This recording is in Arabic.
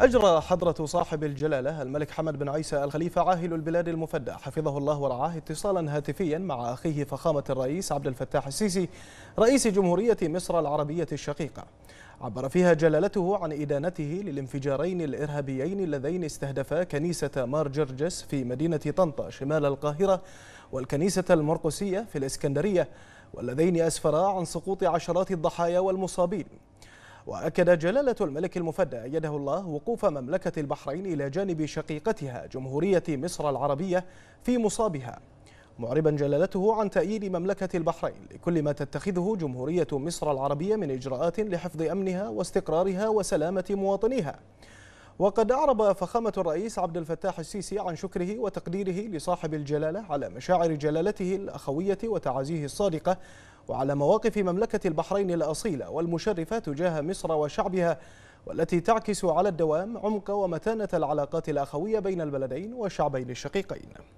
أجرى حضرة صاحب الجلالة الملك حمد بن عيسى الخليفة عاهل البلاد المفدى حفظه الله ورعاه اتصالا هاتفيا مع أخيه فخامة الرئيس عبد الفتاح السيسي رئيس جمهورية مصر العربية الشقيقة عبر فيها جلالته عن إدانته للانفجارين الإرهابيين اللذين استهدفا كنيسة مار جرجس في مدينة طنطا شمال القاهرة والكنيسة المرقسية في الإسكندرية واللذين أسفرا عن سقوط عشرات الضحايا والمصابين وأكد جلالة الملك المفدى أيده الله وقوف مملكة البحرين إلى جانب شقيقتها جمهورية مصر العربية في مصابها معربا جلالته عن تأييد مملكة البحرين لكل ما تتخذه جمهورية مصر العربية من إجراءات لحفظ أمنها واستقرارها وسلامة مواطنيها وقد أعرب فخامة الرئيس عبد الفتاح السيسي عن شكره وتقديره لصاحب الجلالة على مشاعر جلالته الأخوية وتعازيه الصادقة وعلى مواقف مملكة البحرين الأصيلة والمشرفة تجاه مصر وشعبها والتي تعكس على الدوام عمق ومتانة العلاقات الأخوية بين البلدين والشعبين الشقيقين